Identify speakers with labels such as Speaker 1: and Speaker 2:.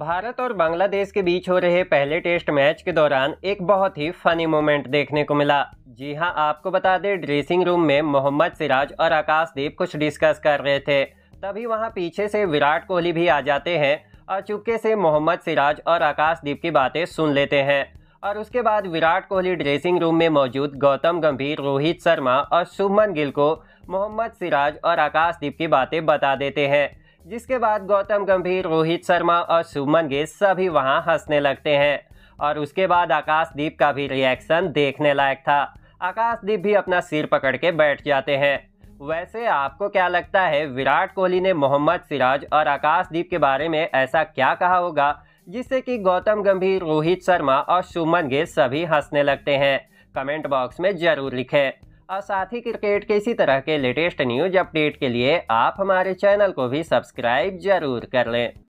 Speaker 1: भारत और बांग्लादेश के बीच हो रहे पहले टेस्ट मैच के दौरान एक बहुत ही फनी मोमेंट देखने को मिला जी हां आपको बता दें ड्रेसिंग रूम में मोहम्मद सिराज और आकाशदीप कुछ डिस्कस कर रहे थे तभी वहां पीछे से विराट कोहली भी आ जाते हैं और चुपके से मोहम्मद सिराज और आकाशदीप की बातें सुन लेते हैं और उसके बाद विराट कोहली ड्रेसिंग रूम में मौजूद गौतम गंभीर रोहित शर्मा और सुभमन गिल को मोहम्मद सिराज और आकाशदीप की बातें बता देते हैं जिसके बाद गौतम गंभीर रोहित शर्मा और सुमन गिल सभी वहां हंसने लगते हैं और उसके बाद आकाशदीप का भी रिएक्शन देखने लायक था आकाशदीप भी अपना सिर पकड़ के बैठ जाते हैं वैसे आपको क्या लगता है विराट कोहली ने मोहम्मद सिराज और आकाशदीप के बारे में ऐसा क्या कहा होगा जिससे कि गौतम गंभीर रोहित शर्मा और सुमन गिल सभी हंसने लगते हैं कमेंट बॉक्स में ज़रूर लिखें
Speaker 2: और साथ ही क्रिकेट
Speaker 1: के इसी तरह के लेटेस्ट न्यूज अपडेट के लिए आप हमारे चैनल को भी सब्सक्राइब जरूर कर लें